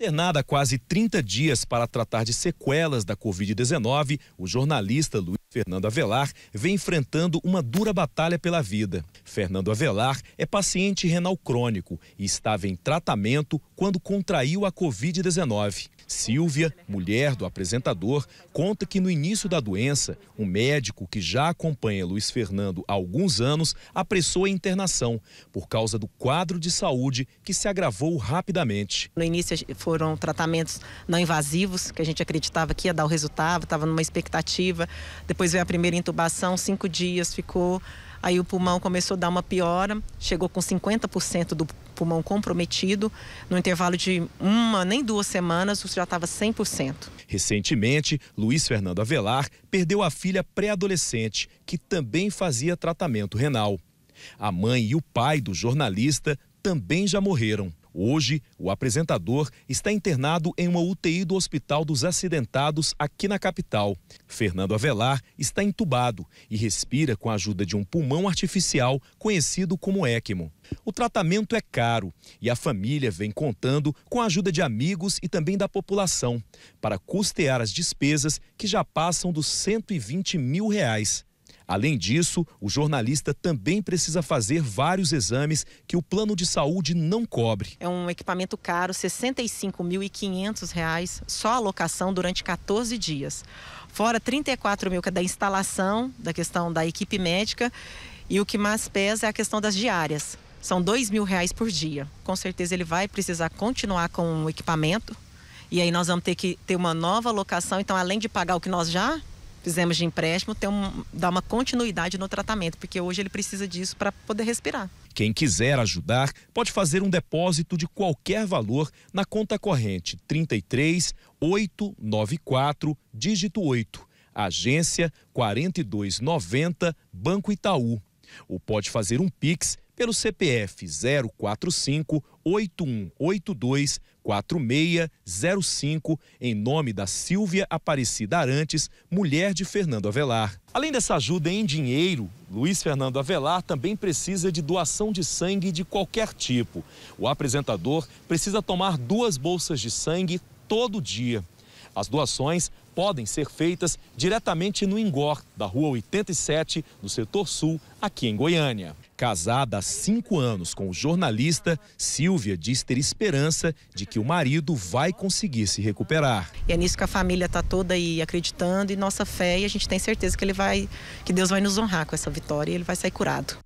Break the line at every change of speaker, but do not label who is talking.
Internada há quase 30 dias para tratar de sequelas da Covid-19, o jornalista Luiz Fernando Avelar vem enfrentando uma dura batalha pela vida. Fernando Avelar é paciente renal crônico e estava em tratamento quando contraiu a Covid-19. Silvia, mulher do apresentador, conta que no início da doença, um médico que já acompanha Luiz Fernando há alguns anos apressou a internação por causa do quadro de saúde que se agravou rapidamente.
No início foram tratamentos não invasivos, que a gente acreditava que ia dar o resultado, estava numa expectativa. Depois depois veio a primeira intubação, cinco dias ficou. Aí o pulmão começou a dar uma piora, chegou com 50% do pulmão comprometido. No intervalo de uma nem duas semanas, já estava 100%.
Recentemente, Luiz Fernando Avelar perdeu a filha pré-adolescente, que também fazia tratamento renal. A mãe e o pai do jornalista também já morreram. Hoje, o apresentador está internado em uma UTI do Hospital dos Acidentados aqui na capital. Fernando Avelar está entubado e respira com a ajuda de um pulmão artificial conhecido como ECMO. O tratamento é caro e a família vem contando com a ajuda de amigos e também da população para custear as despesas que já passam dos 120 mil reais. Além disso, o jornalista também precisa fazer vários exames que o plano de saúde não cobre.
É um equipamento caro, R$ 65.500 só a locação durante 14 dias. Fora 34 mil que é da instalação, da questão da equipe médica, e o que mais pesa é a questão das diárias. São dois mil reais por dia. Com certeza ele vai precisar continuar com o equipamento. E aí nós vamos ter que ter uma nova locação. Então, além de pagar o que nós já fizemos de empréstimo, ter um, dar uma continuidade no tratamento, porque hoje ele precisa disso para poder respirar.
Quem quiser ajudar pode fazer um depósito de qualquer valor na conta corrente 33894 dígito 8, agência 4290, Banco Itaú. Ou pode fazer um Pix pelo CPF 045 8182 4605, em nome da Silvia Aparecida Arantes, mulher de Fernando Avelar. Além dessa ajuda em dinheiro, Luiz Fernando Avelar também precisa de doação de sangue de qualquer tipo. O apresentador precisa tomar duas bolsas de sangue todo dia. As doações podem ser feitas diretamente no Ingor, da Rua 87, no setor sul, aqui em Goiânia. Casada há cinco anos com o jornalista, Silvia diz ter esperança de que o marido vai conseguir se recuperar.
E é nisso que a família está toda aí acreditando e nossa fé, e a gente tem certeza que ele vai, que Deus vai nos honrar com essa vitória e ele vai sair curado.